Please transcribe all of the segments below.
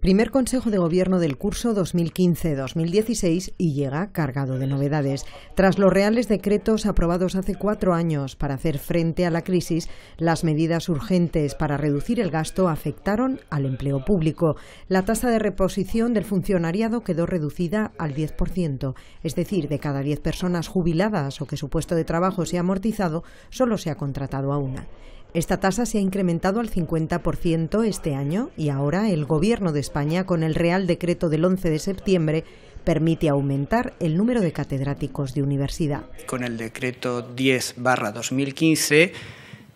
Primer Consejo de Gobierno del curso 2015-2016 y llega cargado de novedades. Tras los reales decretos aprobados hace cuatro años para hacer frente a la crisis, las medidas urgentes para reducir el gasto afectaron al empleo público. La tasa de reposición del funcionariado quedó reducida al 10%, es decir, de cada 10 personas jubiladas o que su puesto de trabajo se ha amortizado, solo se ha contratado a una. Esta tasa se ha incrementado al 50% este año y ahora el Gobierno de España, con el Real Decreto del 11 de septiembre, permite aumentar el número de catedráticos de universidad. Con el decreto 10 2015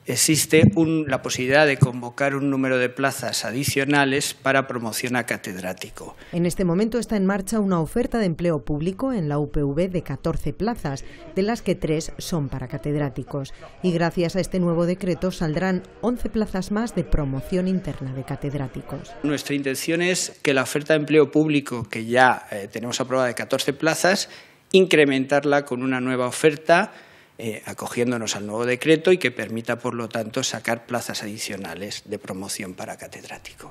existe la posibilidad de convocar un número de plazas adicionales para promoción a catedrático. En este momento está en marcha una oferta de empleo público en la UPV de 14 plazas, de las que tres son para catedráticos. Y gracias a este nuevo decreto saldrán 11 plazas más de promoción interna de catedráticos. Nuestra intención es que la oferta de empleo público que ya eh, tenemos aprobada de 14 plazas, incrementarla con una nueva oferta eh, acogiéndonos al nuevo decreto y que permita, por lo tanto, sacar plazas adicionales de promoción para catedrático.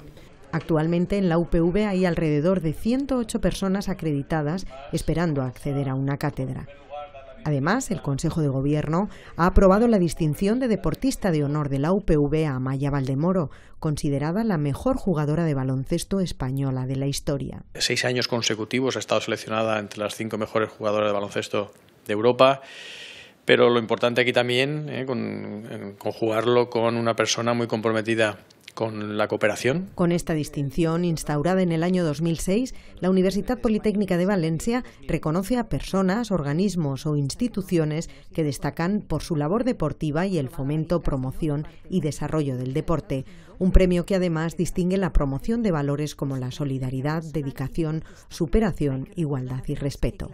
Actualmente en la UPV hay alrededor de 108 personas acreditadas esperando acceder a una cátedra. Además, el Consejo de Gobierno ha aprobado la distinción de Deportista de Honor de la UPV a Maya Valdemoro, considerada la mejor jugadora de baloncesto española de la historia. Seis años consecutivos ha estado seleccionada entre las cinco mejores jugadoras de baloncesto de Europa pero lo importante aquí también, eh, con, conjugarlo con una persona muy comprometida con la cooperación. Con esta distinción, instaurada en el año 2006, la Universidad Politécnica de Valencia reconoce a personas, organismos o instituciones que destacan por su labor deportiva y el fomento, promoción y desarrollo del deporte. Un premio que además distingue la promoción de valores como la solidaridad, dedicación, superación, igualdad y respeto.